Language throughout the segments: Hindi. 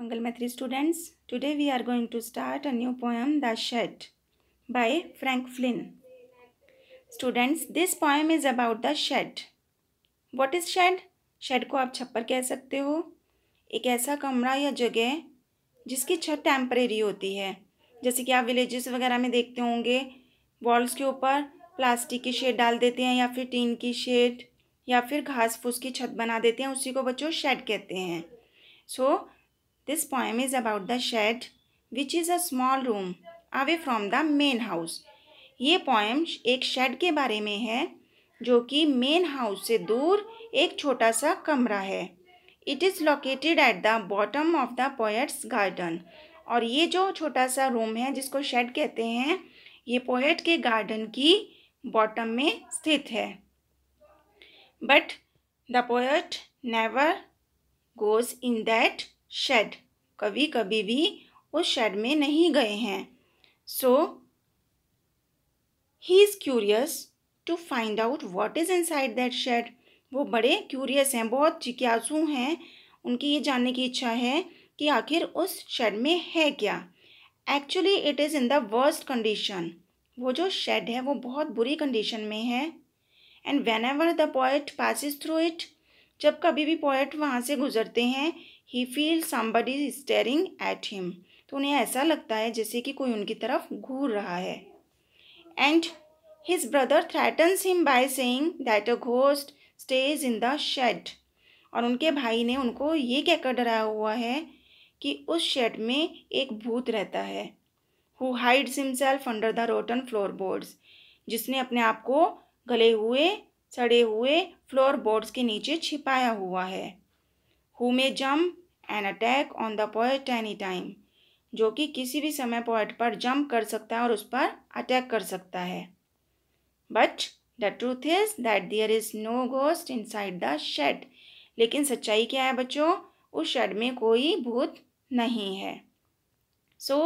मंगल मैथ्री students today we are going to start a new poem the shed by Frank Flynn students this poem is about the shed what is shed shed को आप छप्पर कह सकते हो एक ऐसा कमरा या जगह जिसकी छत टेम्परेरी होती है जैसे कि आप विलेजेस वगैरह में देखते होंगे वॉल्स के ऊपर प्लास्टिक की शेड डाल देते हैं या फिर टीन की शेड या फिर घास फूस की छत बना देते हैं उसी को बच्चों शेड कहते हैं so so, this poem is about the shed which is a small room away from the main house ये poem एक शेड के बारे में है जो कि मेन हाउस से दूर एक छोटा सा कमरा है it is located at the bottom of the poet's garden और ये जो छोटा सा रूम है जिसको शेड कहते हैं ये पोएट के गार्डन की बॉटम में स्थित है but the poet never goes in that shed कभी कभी भी उस शेड में नहीं गए हैं so he is curious to find out what is inside that shed वो बड़े क्यूरियस हैं बहुत जिज्ञासु हैं उनकी ये जानने की इच्छा है कि आखिर उस शेड में है क्या actually it is in the worst condition वो जो शेड है वो बहुत बुरी कंडीशन में है and whenever the poet passes through it जब कभी भी पॉइट वहाँ से गुजरते हैं he feel somebody staring at him तो उन्हें ऐसा लगता है जैसे कि कोई उनकी तरफ घूर रहा है and his brother threatens him by saying that a ghost stays in the shed और उनके भाई ने उनको ये कहकर डराया हुआ है कि उस शेड में एक भूत रहता है who hides himself under the rotten floor boards जिसने अपने आप को गले हुए सड़े हुए फ्लोर बोर्ड्स के नीचे छिपाया हुआ है who may jump and attack on the poet any time जो कि किसी भी समय पोएट पर जंप कर सकता है और उस पर अटैक कर सकता है but the truth is that there is no ghost inside the shed लेकिन सच्चाई क्या है बच्चों उस शेड में कोई भूत नहीं है so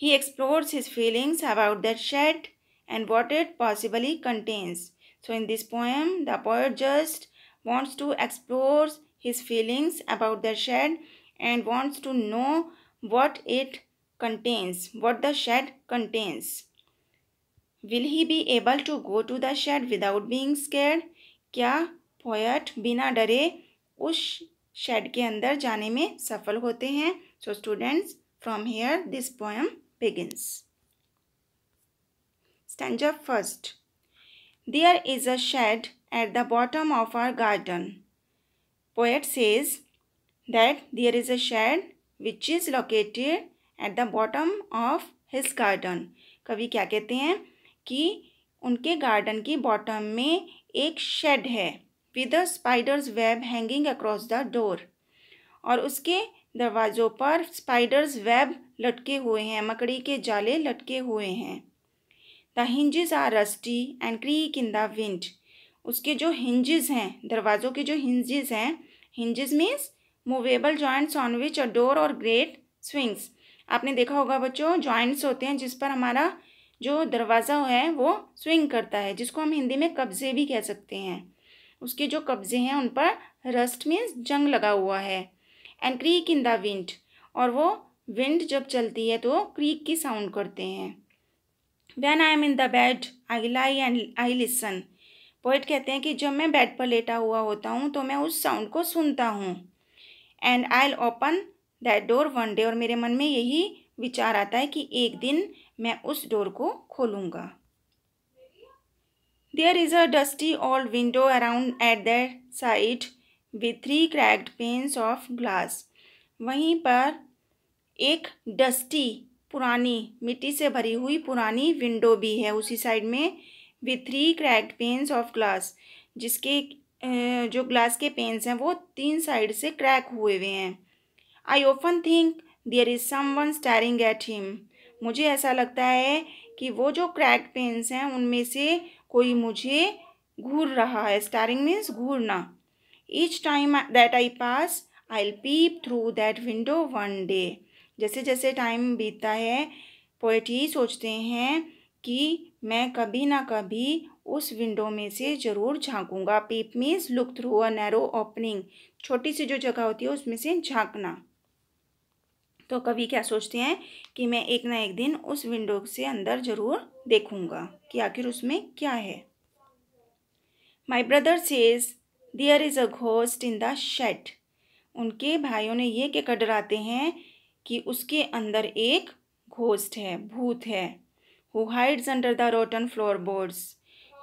he explores his feelings about that shed and what it possibly contains so in this poem the poet just wants to explores his feelings about the shed and wants to know what it contains, what the shed contains. Will he be able to go to the shed without being scared? kya poet bina dare us shed ke andar जाने mein safal hote hain so students from here this poem begins stanza first there is a shed at the bottom of our garden poet says that there is a shed which is located at the bottom of his garden. kavi kya kehte hain ki unke garden ki bottom mein ek shed hai with a spider's web hanging across the door aur uske दरवाज़ों पर स्पाइडर्स वेब लटके हुए हैं मकड़ी के जाले लटके हुए हैं the hinges are rusty and creak in the wind उसके जो हिंजिज हैं दरवाज़ों के जो हिंजिज हैं hinges means movable joints on which door or gate swings आपने देखा होगा बच्चों जॉइंट्स होते हैं जिस पर हमारा जो दरवाज़ा है वो स्विंग करता है जिसको हम हिंदी में कब्जे भी कह सकते हैं उसके जो कब्जे हैं उन पर रस्ट मीन्स जंग लगा हुआ है and creak in the wind और वो विंड जब चलती है तो क्रीक की साउंड करते हैं when I am in the bed I lie and I listen poet कहते हैं कि जब मैं बेड पर लेटा हुआ होता हूँ तो मैं उस साउंड को सुनता हूँ and I'll open that door one day और मेरे मन में यही विचार आता है कि एक दिन मैं उस डोर को खोलूँगा there is a dusty old window around at that side with three cracked panes of glass वहीं पर एक डस्टी पुरानी मिट्टी से भरी हुई पुरानी विंडो भी है उसी साइड में with three cracked panes of glass जिसके जो ग्लास के पेन्स हैं वो तीन साइड से क्रैक हुए हुए हैं I often think there is someone staring at him मुझे ऐसा लगता है कि वो जो क्रैक पेन्स हैं उनमें से कोई मुझे घूर रहा है स्टारिंग मीन्स घूरना each time that I pass I'll peep through that window one day जैसे जैसे टाइम बीतता है पोएट यही सोचते हैं कि मैं कभी ना कभी उस विंडो में से ज़रूर झांकूंगा peep means look through a narrow opening छोटी सी जो जगह होती है उसमें से झांकना तो कभी क्या सोचते हैं कि मैं एक ना एक दिन उस विंडो से अंदर ज़रूर देखूंगा कि आखिर उसमें क्या है my brother says there is a ghost in the shed उनके भाइयों ने ये के डराते हैं कि उसके अंदर एक घोस्ट है भूत है who hides under the rotten floor boards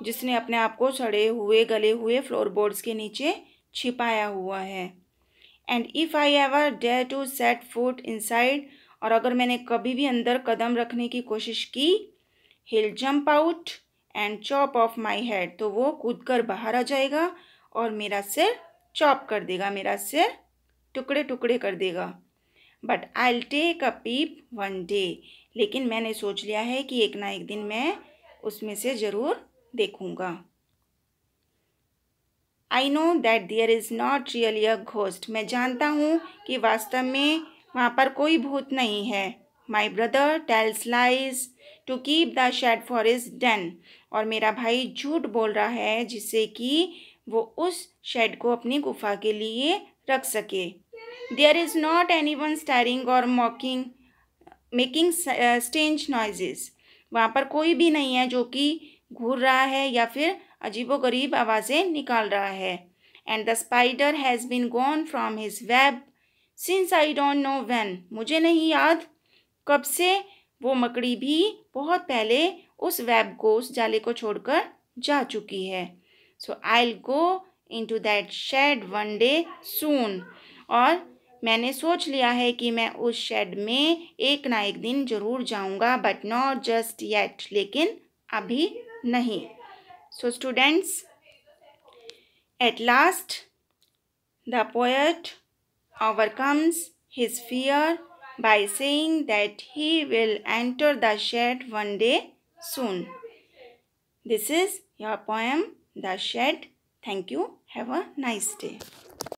जिसने अपने आप को सड़े हुए गले हुए फ्लोर बोर्ड्स के नीचे छिपाया हुआ है and if I ever dare to set foot inside और अगर मैंने कभी भी अंदर कदम रखने की कोशिश की he'll jump out and chop off my head तो वो कूद कर बाहर आ जाएगा और मेरा सिर चॉप कर देगा मेरा सिर टुकड़े टुकड़े कर देगा but I take a peep one day लेकिन मैंने सोच लिया है कि एक ना एक दिन मैं उसमें से ज़रूर देखूँगा I know that there is not really a ghost मैं जानता हूँ कि वास्तव में वहाँ पर कोई भूत नहीं है my brother tells lies to keep the shed for his own और मेरा भाई झूठ बोल रहा है जिससे कि वो उस शेड को अपनी गुफा के लिए रख सके there is not anyone staring और मॉकिंग मेकिंग स्टेंज नॉइजेज वहाँ पर कोई भी नहीं है जो कि घूर रहा है या फिर अजीबोगरीब आवाज़ें निकाल रहा है and the spider has been gone from his web since I don't know when मुझे नहीं याद कब से वो मकड़ी भी बहुत पहले उस वेब को उस जाले को छोड़कर जा चुकी है so I go into that shed one day soon और मैंने सोच लिया है कि मैं उस शेड में एक ना एक दिन जरूर जाऊंगा बट नॉट जस्ट येट लेकिन अभी नहीं so students at last the poet overcomes his fear by saying that he will enter the shed one day soon this is your poem the shed thank you have a nice day